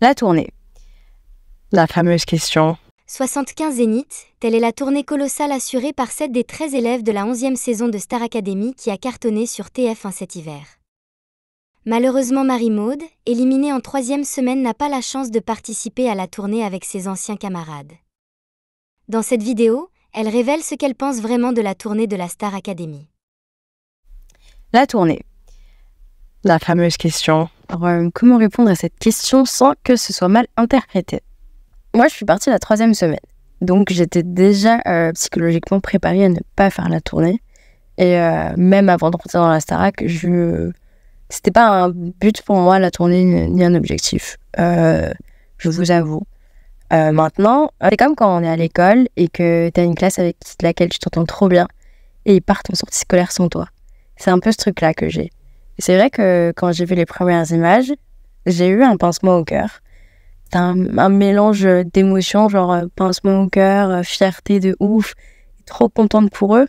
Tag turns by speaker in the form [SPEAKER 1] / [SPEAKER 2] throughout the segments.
[SPEAKER 1] La tournée. La fameuse question.
[SPEAKER 2] 75 Zénith, telle est la tournée colossale assurée par 7 des 13 élèves de la 11e saison de Star Academy qui a cartonné sur TF1 cet hiver. Malheureusement, Marie-Maude, éliminée en troisième semaine, n'a pas la chance de participer à la tournée avec ses anciens camarades. Dans cette vidéo, elle révèle ce qu'elle pense vraiment de la tournée de la Star Academy.
[SPEAKER 1] La tournée. La fameuse question. Alors, euh, comment répondre à cette question sans que ce soit mal interprété Moi, je suis partie la troisième semaine. Donc, j'étais déjà euh, psychologiquement préparée à ne pas faire la tournée. Et euh, même avant de rentrer dans la Starac, je... c'était pas un but pour moi, la tournée, ni un objectif. je vous avoue. maintenant, c'est comme quand on est à l'école et que tu as une classe avec laquelle tu t'entends trop bien et ils partent en sortie scolaire sans toi. C'est un peu ce truc-là que j'ai c'est vrai que quand j'ai vu les premières images, j'ai eu un pincement au cœur. C'est un, mélange d'émotions, genre euh, pincement au cœur, euh, fierté de ouf, trop contente pour eux.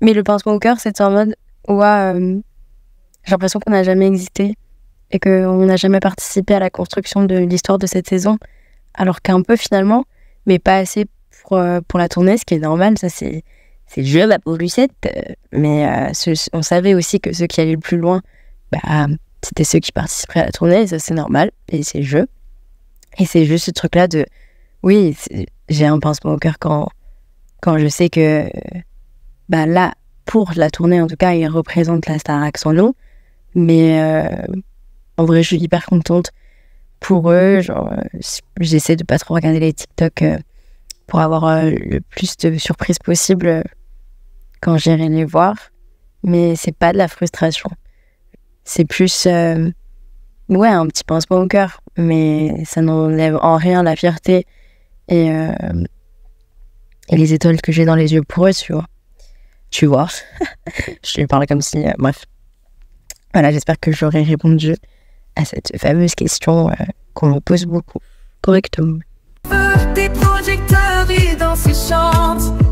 [SPEAKER 1] Mais le pincement au cœur, c'était en mode, ouah, euh, j'ai l'impression qu'on n'a jamais existé et qu'on n'a jamais participé à la construction de l'histoire de cette saison. Alors qu'un peu finalement, mais pas assez pour, pour la tournée, ce qui est normal, ça c'est c'est le jeu à bah, Lucette, euh, mais euh, on savait aussi que ceux qui allaient le plus loin, bah, c'était ceux qui participeraient à la tournée, ça c'est normal, et c'est le jeu. Et c'est juste ce truc-là de, oui, j'ai un pincement au cœur quand, quand je sais que, bah là, pour la tournée en tout cas, ils représentent la Star Action long, mais euh, en vrai, je suis hyper contente pour eux. j'essaie de pas trop regarder les TikTok pour avoir euh, le plus de surprises possible euh, quand j'irai les voir. Mais c'est pas de la frustration. C'est plus, euh, ouais, un petit pincement au cœur, mais ça n'enlève en rien la fierté et, les étoiles que j'ai dans les yeux pour eux, tu vois. Tu vois, je lui parle comme si, bref. Voilà, j'espère que j'aurai répondu à cette fameuse question qu'on me pose beaucoup correctement
[SPEAKER 2] projecteur et dans ses chants